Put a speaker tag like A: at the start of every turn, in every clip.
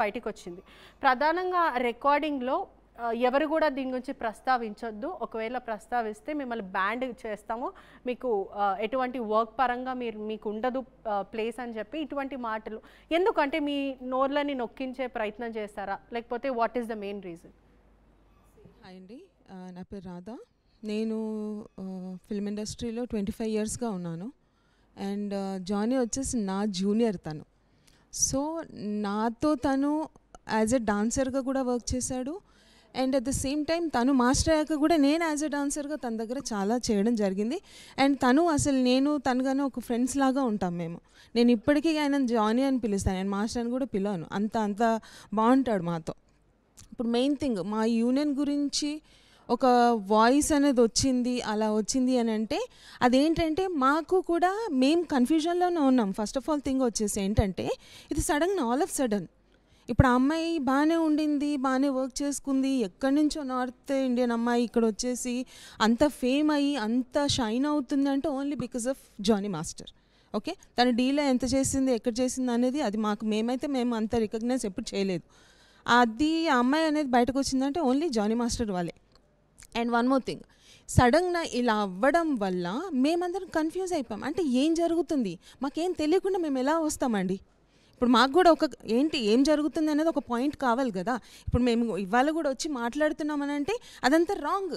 A: బయటికి వచ్చింది ప్రధానంగా రికార్డింగ్లో ఎవరు కూడా దీని గురించి ప్రస్తావించొద్దు ఒకవేళ ప్రస్తావిస్తే మిమ్మల్ని బ్యాండ్ చేస్తాము మీకు ఎటువంటి వర్క్ పరంగా మీరు మీకు ఉండదు ప్లేస్ అని చెప్పి ఇటువంటి మాటలు ఎందుకంటే మీ నోర్లని నొక్కించే ప్రయత్నం చేస్తారా లేకపోతే what is the main reason
B: hi అండి నా పేరు రాధా నేను ఫిల్మ్ ఇండస్ట్రీలో ట్వంటీ ఫైవ్ ఇయర్స్గా ఉన్నాను అండ్ జానీ వచ్చేసి నా జూనియర్ తను సో నాతో తను యాజ్ ఎ డాన్సర్గా కూడా వర్క్ చేశాడు and at the same time తను మాస్టర్ అయ్యాక కూడా నేను యాజ్ ఎ డాన్సర్గా తన దగ్గర చాలా చేయడం జరిగింది అండ్ తను అసలు నేను తనగానే ఒక ఫ్రెండ్స్ లాగా ఉంటాం మేము నేను ఇప్పటికీ ఆయన జానీ అని పిలుస్తాను నేను మాస్టర్ అని కూడా పిలవను అంత అంత బాగుంటాడు మాతో ఇప్పుడు మెయిన్ థింగ్ మా యూనియన్ గురించి ఒక వాయిస్ అనేది వచ్చింది అలా వచ్చింది అని అంటే అదేంటంటే మాకు కూడా మేము కన్ఫ్యూజన్లోనే ఉన్నాం ఫస్ట్ ఆఫ్ ఆల్ థింగ్ వచ్చేసి ఏంటంటే ఇది సడన్ ఆల్ ఆఫ్ సడన్ ఇప్పుడు ఆ అమ్మాయి బాగానే ఉండింది బాగానే వర్క్ చేసుకుంది ఎక్కడి నుంచో నార్త్ ఇండియన్ అమ్మాయి ఇక్కడ వచ్చేసి అంత ఫేమ్ అయ్యి అంత షైన్ అవుతుంది అంటే only because of Jani master okay తను డీలో ఎంత చేసింది ఎక్కడ చేసింది అనేది అది మాకు మేమైతే మేము అంత రికగ్నైజ్ ఎప్పుడు చేయలేదు అది అమ్మాయి అనేది బయటకు వచ్చిందంటే ఓన్లీ జానీ మాస్టర్ వాళ్ళే అండ్ వన్ మోర్ థింగ్ సడన్గా ఇలా అవ్వడం వల్ల మేమందరం కన్ఫ్యూజ్ అయిపోయాం అంటే ఏం జరుగుతుంది మాకేం తెలియకుండా మేము ఎలా వస్తామండి ఇప్పుడు మాకు కూడా ఒక ఏంటి ఏం జరుగుతుంది అనేది ఒక పాయింట్ కావాలి కదా ఇప్పుడు మేము ఇవాళ కూడా వచ్చి మాట్లాడుతున్నామని అంటే అదంతా రాంగ్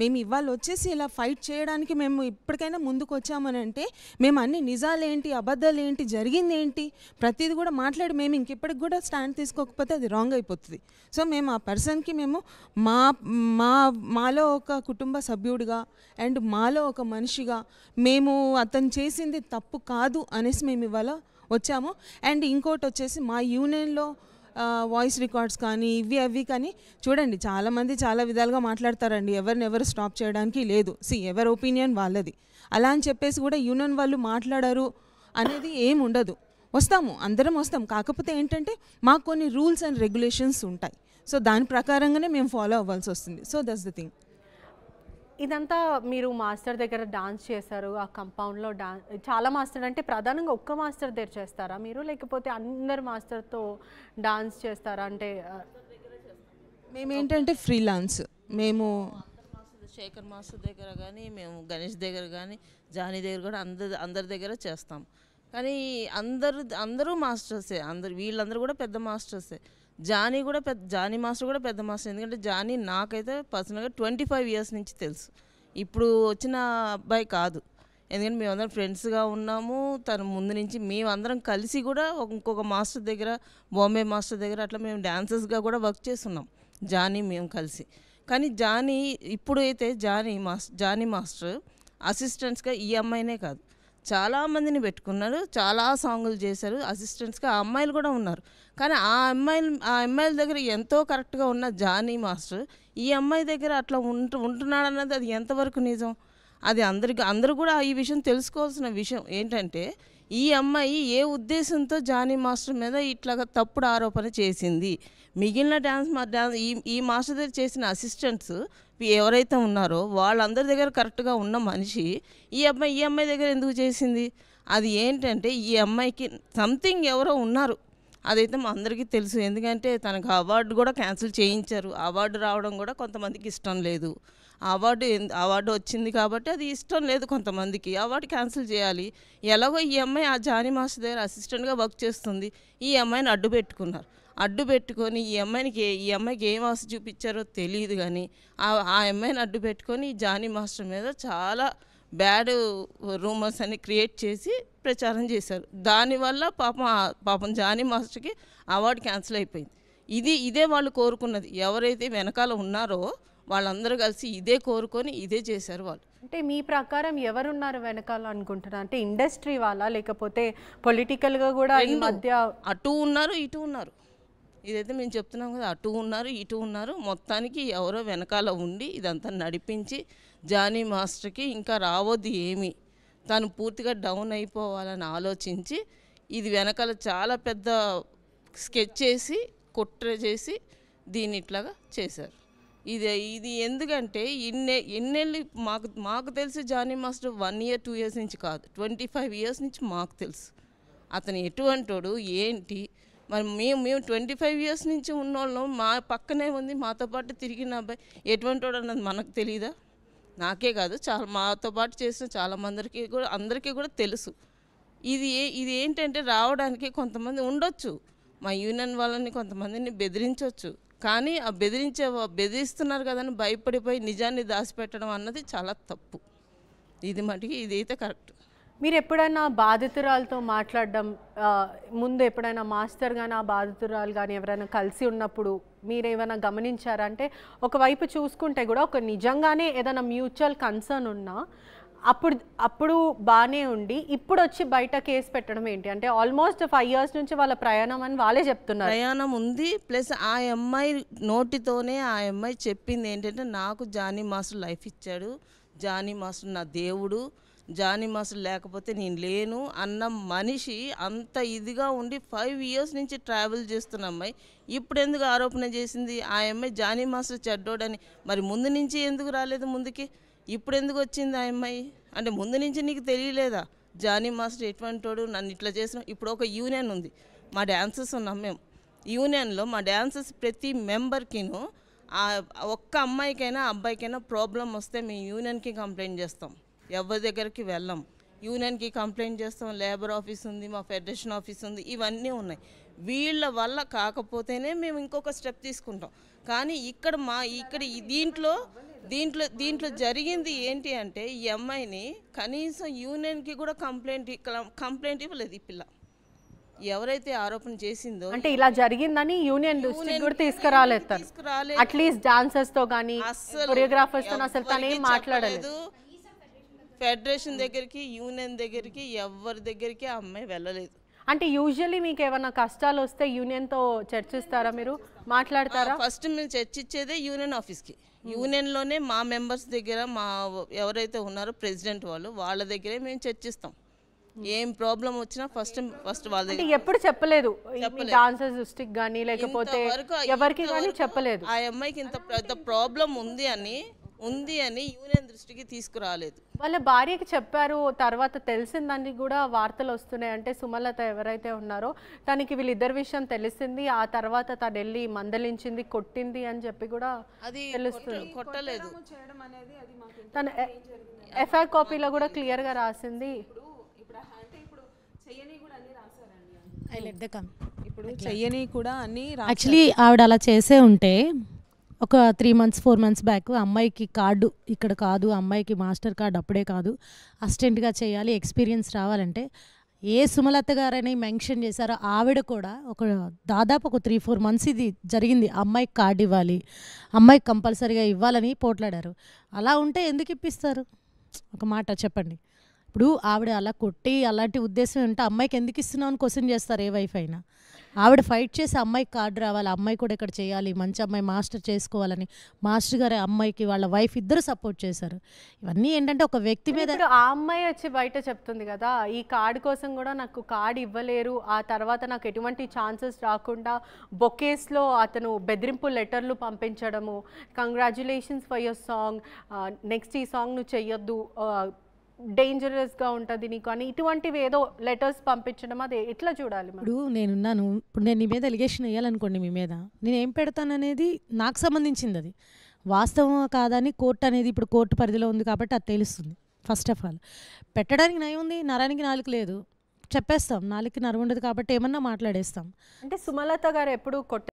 B: మేము ఇవాళ వచ్చేసి ఇలా ఫైట్ చేయడానికి మేము ఇప్పటికైనా ముందుకు వచ్చామని అంటే మేము అన్ని నిజాలేంటి జరిగింది ఏంటి ప్రతిది కూడా మాట్లాడి మేము ఇంకెప్పటికి కూడా స్టాండ్ తీసుకోకపోతే అది రాంగ్ అయిపోతుంది సో మేము ఆ పర్సన్కి మేము మా మా మాలో ఒక కుటుంబ సభ్యుడిగా అండ్ మాలో ఒక మనిషిగా మేము అతను చేసింది తప్పు కాదు అనేసి మేము ఇవాళ వచ్చాము అండ్ ఇంకోటి వచ్చేసి మా యూనియన్లో వాయిస్ రికార్డ్స్ కానీ ఇవి అవి కానీ చూడండి చాలామంది చాలా విధాలుగా మాట్లాడతారండి ఎవరిని ఎవరు స్టాప్ చేయడానికి లేదు సి ఎవరి ఒపీనియన్ వాళ్ళది అలా అని చెప్పేసి కూడా యూనియన్ వాళ్ళు మాట్లాడారు అనేది ఏమి ఉండదు వస్తాము అందరం వస్తాం కాకపోతే ఏంటంటే మాకు కొన్ని రూల్స్ అండ్ రెగ్యులేషన్స్ ఉంటాయి సో దాని ప్రకారంగానే మేము ఫాలో అవ్వాల్సి వస్తుంది సో దట్స్ ద థింగ్
A: ఇదంతా మీరు మాస్టర్ దగ్గర డాన్స్ చేశారు ఆ కంపౌండ్లో డాన్స్ చాలా మాస్టర్ అంటే ప్రధానంగా ఒక్క మాస్టర్ దగ్గర చేస్తారా మీరు లేకపోతే అందరు మాస్టర్తో డాన్స్
C: చేస్తారా అంటే
B: మేమేంటంటే ఫ్రీలాన్స్ మేము
C: శేఖర్ మాస్టర్ దగ్గర కానీ మేము గణేష్ దగ్గర కానీ జానీ దగ్గర కూడా అందరి అందరి దగ్గర చేస్తాం కానీ అందరు అందరూ మాస్టర్సే అందరు వీళ్ళందరూ కూడా పెద్ద మాస్టర్సే జానీ కూడా పెద్ద జానీ మాస్టర్ కూడా పెద్ద మాస్టర్ ఎందుకంటే జానీ నాకైతే పర్సనల్గా ట్వంటీ ఫైవ్ ఇయర్స్ నుంచి తెలుసు ఇప్పుడు వచ్చిన అబ్బాయి కాదు ఎందుకంటే మేమందరం ఫ్రెండ్స్గా ఉన్నాము తన ముందు నుంచి మేమందరం కలిసి కూడా ఇంకొక మాస్టర్ దగ్గర బాంబే మాస్టర్ దగ్గర అట్లా మేము డాన్సర్స్గా కూడా వర్క్ చేస్తున్నాం జానీ మేము కలిసి కానీ జానీ ఇప్పుడైతే జానీ మాస్టర్ జానీ మాస్టర్ అసిస్టెంట్స్గా ఈ అమ్మాయినే కాదు చాలామందిని పెట్టుకున్నారు చాలా సాంగులు చేశారు అసిస్టెంట్స్గా ఆ అమ్మాయిలు కూడా ఉన్నారు కానీ ఆ అమ్మాయిలు ఆ అమ్మాయిల దగ్గర ఎంతో కరెక్ట్గా ఉన్న జానీ మాస్టర్ ఈ అమ్మాయి దగ్గర అట్లా ఉంటు ఉంటున్నాడు అన్నది అది ఎంతవరకు నిజం అది అందరికి అందరూ కూడా ఈ విషయం తెలుసుకోవాల్సిన విషయం ఏంటంటే ఈ అమ్మాయి ఏ ఉద్దేశంతో జానీ మాస్టర్ మీద ఇట్లాగా తప్పుడు ఆరోపణ చేసింది మిగిలిన డ్యాన్స్ మా డ్యాన్స్ ఈ ఈ మాస్టర్ దగ్గర చేసిన అసిస్టెంట్స్ ఎవరైతే ఉన్నారో వాళ్ళందరి దగ్గర కరెక్ట్గా ఉన్న మనిషి ఈ అమ్మాయి ఈ అమ్మాయి దగ్గర ఎందుకు చేసింది అది ఏంటంటే ఈ అమ్మాయికి సంథింగ్ ఎవరో ఉన్నారు అదైతే మా అందరికీ తెలుసు ఎందుకంటే తనకు అవార్డు కూడా క్యాన్సిల్ చేయించారు అవార్డు రావడం కూడా కొంతమందికి ఇష్టం లేదు అవార్డు అవార్డు వచ్చింది కాబట్టి అది ఇష్టం లేదు కొంతమందికి అవార్డు క్యాన్సిల్ చేయాలి ఎలాగో ఈ అమ్మాయి ఆ జానీ మాస్టర్ దగ్గర అసిస్టెంట్గా వర్క్ చేస్తుంది ఈ అమ్మాయిని అడ్డు పెట్టుకున్నారు అడ్డు పెట్టుకొని ఈ అమ్మాయికి ఈ అమ్మాయికి ఏం ఆశ చూపించారో తెలియదు కానీ ఆ ఆ అమ్మాయిని అడ్డు పెట్టుకొని జానీ మాస్టర్ మీద చాలా బ్యాడ్ రూమర్స్ అని క్రియేట్ చేసి ప్రచారం చేశారు దానివల్ల పాపం పాపం జానీ మాస్టర్కి అవార్డు క్యాన్సిల్ అయిపోయింది ఇది ఇదే వాళ్ళు కోరుకున్నది ఎవరైతే వెనకాల ఉన్నారో వాళ్ళందరూ కలిసి ఇదే కోరుకొని ఇదే చేశారు వాళ్ళు
A: అంటే మీ ప్రకారం ఎవరున్నారు వెనకాల అనుకుంటున్నారు అంటే ఇండస్ట్రీ వాళ్ళ లేకపోతే పొలిటికల్గా కూడా ఈ మధ్య
C: అటు ఉన్నారు ఇటు ఉన్నారు ఇదైతే మేము చెప్తున్నాం కదా అటు ఉన్నారు ఇటు ఉన్నారు మొత్తానికి ఎవరో వెనకాల ఉండి ఇదంతా నడిపించి జానీ మాస్టర్కి ఇంకా రావద్దు ఏమి తను పూర్తిగా డౌన్ అయిపోవాలని ఆలోచించి ఇది వెనకాల చాలా పెద్ద స్కెచ్ చేసి కుట్ర చేసి దీని ఇట్లాగా చేశారు ఇది ఇది ఎందుకంటే ఇన్నే ఎన్నెళ్ళు మాకు మాకు తెలిసి Jani master one year two years నుంచి కాదు ట్వంటీ ఫైవ్ ఇయర్స్ నుంచి మాకు తెలుసు అతను ఎటువంటోడు ఏంటి మరి మేము మేము ట్వంటీ ఫైవ్ ఇయర్స్ నుంచి ఉన్నోళ్ళం మా పక్కనే ఉంది మాతో పాటు తిరిగిన అబ్బాయి ఎటువంటివాడు అన్నది మనకు తెలియదా నాకే కాదు చాలా మాతో పాటు చేసిన చాలా మందికి కూడా అందరికీ కూడా తెలుసు ఇది ఇది ఏంటంటే రావడానికి కొంతమంది ఉండొచ్చు మా యూనియన్ వాళ్ళని కొంతమందిని బెదిరించవచ్చు కానీ ఆ బెదిరించే బెదిరిస్తున్నారు కదని భయపడిపోయి నిజాన్ని దాచిపెట్టడం అన్నది చాలా తప్పు ఇది మటుకి ఇదైతే కరెక్ట్ మీరు ఎప్పుడైనా
A: బాధితురాలతో మాట్లాడడం ముందు ఎప్పుడైనా మాస్టర్ కానీ ఆ బాధితురాలు కానీ ఎవరైనా కలిసి ఉన్నప్పుడు మీరు ఏమైనా గమనించారంటే ఒకవైపు చూసుకుంటే కూడా ఒక నిజంగానే ఏదైనా మ్యూచువల్ కన్సర్న్ ఉన్నా అప్పుడు అప్పుడు బాగానే ఉండి ఇప్పుడు వచ్చి బయట కేసు పెట్టడం ఏంటి అంటే ఆల్మోస్ట్ ఫైవ్ ఇయర్స్ నుంచి వాళ్ళ ప్రయాణం అని వాళ్ళే చెప్తున్నారు ప్రయాణం
C: ఉంది ప్లస్ ఆ అమ్మాయి నోటితోనే ఆ అమ్మాయి చెప్పింది ఏంటంటే నాకు జానీ మాస్టర్ లైఫ్ ఇచ్చాడు జానీ మాస్టర్ నా దేవుడు జానీ మాస్టర్ లేకపోతే నేను లేను అన్న మనిషి అంత ఇదిగా ఉండి ఫైవ్ ఇయర్స్ నుంచి ట్రావెల్ చేస్తున్న అమ్మాయి ఇప్పుడు ఎందుకు ఆరోపణ చేసింది ఆ అమ్మాయి జానీ మాస్టర్ చెడ్డోడని మరి ముందు నుంచి ఎందుకు రాలేదు ముందుకి ఇప్పుడు ఎందుకు వచ్చింది ఆ అమ్మాయి అంటే ముందు నుంచి నీకు తెలియలేదా జానీ మాస్టర్ వాడు నన్ను ఇట్లా చేసిన ఇప్పుడు ఒక యూనియన్ ఉంది మా డ్యాన్సెస్ ఉన్నాం మేము యూనియన్లో మా డ్యాన్సెస్ ప్రతి మెంబర్కిను ఒక్క అమ్మాయికైనా అబ్బాయికైనా ప్రాబ్లం వస్తే మేము యూనియన్కి కంప్లైంట్ చేస్తాం ఎవరి దగ్గరికి వెళ్ళాం యూనియన్కి కంప్లైంట్ చేస్తాం లేబర్ ఆఫీస్ ఉంది మా ఫెడరేషన్ ఆఫీస్ ఉంది ఇవన్నీ ఉన్నాయి వీళ్ళ వల్ల కాకపోతేనే మేము ఇంకొక స్టెప్ తీసుకుంటాం కానీ ఇక్కడ మా ఇక్కడ దీంట్లో దీంట్లో దీంట్లో జరిగింది ఏంటి అంటే ఈ అమ్మాయిని కనీసం యూనియన్కి కూడా కంప్లైంట్ కంప్లైంట్ ఇవ్వలేదు ఈ పిల్ల ఎవరైతే ఆరోపణ చేసిందో అంటే ఇలా
A: జరిగిందని యూనియన్ కూడా తీసుకురాలేదు అట్లీస్ట్ డాన్సర్స్ తో కానీ కొరియోగ్రాఫర్స్ తో అసలు తనే మాట్లాడలేదు
C: ఫెడరేషన్ దగ్గరికి యూనియన్ దగ్గరికి ఎవరి దగ్గరికి ఆ అమ్మాయి వెళ్ళలేదు
A: అంటే యూజువల్లీ మీకు ఏమైనా కష్టాలు వస్తే యూనియన్తో చర్చిస్తారా మీరు
C: మాట్లాడతారా ఫస్ట్ మేము చర్చించేదే యూనియన్ ఆఫీస్కి యూనియన్లోనే మా మెంబర్స్ దగ్గర మా ఎవరైతే ఉన్నారో ప్రెసిడెంట్ వాళ్ళు వాళ్ళ దగ్గరే మేము చర్చిస్తాం ఏం ప్రాబ్లం వచ్చినా ఫస్ట్ ఫస్ట్ వాళ్ళ దగ్గర
A: ఎప్పుడు చెప్పలేదు డాన్సర్ కానీ లేకపోతే ఎవరికి కానీ చెప్పలేదు ఆ
C: అమ్మాయికి ఇంత పెద్ద ప్రాబ్లం ఉంది అని ఉంది అని యూనియన్ దృష్టికి తీసుకురాలేదు
A: వాళ్ళ భార్యకి చెప్పారు తర్వాత తెలిసిందని కూడా వార్తలు వస్తున్నాయి అంటే సుమలత ఎవరైతే ఉన్నారో తనకి వీళ్ళిద్దరి విషయం తెలిసింది ఆ తర్వాత తను వెళ్ళి మందలించింది కొట్టింది అని చెప్పి కూడా అది
C: కొట్టలేదు
B: తన ఎఫ్ఐఆర్ కాపీలో కూడా క్లియర్గా రాసింది ఇప్పుడు చెయ్యని కూడా అన్ని యాక్చువల్లీ
D: ఆవిడ అలా చేసే ఉంటే ఒక three months four months back అమ్మాయికి కార్డు ఇక్కడ కాదు అమ్మాయికి మాస్టర్ కార్డు అప్పుడే కాదు అసిస్టెంట్గా చేయాలి ఎక్స్పీరియన్స్ రావాలంటే ఏ సుమలత గారని మెన్షన్ చేశారో ఆవిడ కూడా ఒక దాదాపు ఒక త్రీ ఫోర్ మంత్స్ ఇది జరిగింది అమ్మాయికి కార్డు ఇవ్వాలి అమ్మాయికి కంపల్సరీగా ఇవ్వాలని పోట్లాడారు అలా ఉంటే ఎందుకు ఇప్పిస్తారు ఒక మాట చెప్పండి ఇప్పుడు ఆవిడ అలా కొట్టి అలాంటి ఉద్దేశం ఉంటే అమ్మాయికి ఎందుకు ఇస్తున్నావు అని క్వశ్చన్ చేస్తారు ఏ వైఫ్ అయినా ఆవిడ ఫైట్ చేసి అమ్మాయికి కార్డు రావాలి అమ్మాయి కూడా ఇక్కడ చేయాలి మంచి అమ్మాయి మాస్టర్ చేసుకోవాలని మాస్టర్ గారి అమ్మాయికి వాళ్ళ వైఫ్ ఇద్దరు సపోర్ట్ చేశారు ఇవన్నీ ఏంటంటే ఒక వ్యక్తి మీద
A: ఆ అమ్మాయి వచ్చి బయట చెప్తుంది కదా ఈ కార్డు కోసం కూడా నాకు కార్డు ఇవ్వలేరు ఆ తర్వాత నాకు ఎటువంటి ఛాన్సెస్ రాకుండా బొకేస్లో అతను బెదిరింపు లెటర్లు పంపించడము congratulations for your song next ఈ సాంగ్ నువ్వు చెయ్యొద్దు డేంజరస్గా ఉంటుంది నీకు అని ఇటువంటివి ఏదో లెటర్స్ పంపించడం అది ఎట్లా చూడాలి ఇప్పుడు
D: నేనున్నాను ఇప్పుడు నేను నీ మీద ఎలిగేషన్ వేయాలనుకోండి మీ మీద నేను ఏం పెడతాను అనేది నాకు సంబంధించింది అది వాస్తవం కాదని కోర్టు అనేది ఇప్పుడు కోర్టు పరిధిలో ఉంది కాబట్టి అది తెలుస్తుంది ఫస్ట్ ఆఫ్ ఆల్ పెట్టడానికి నయం ఉంది నరానికి నాలుగు లేదు చెప్పేస్తాం నాలుగుకి నరవ ఉండదు కాబట్టి ఏమన్నా మాట్లాడేస్తాం
A: అంటే సుమలత గారు ఎప్పుడు కొట్ట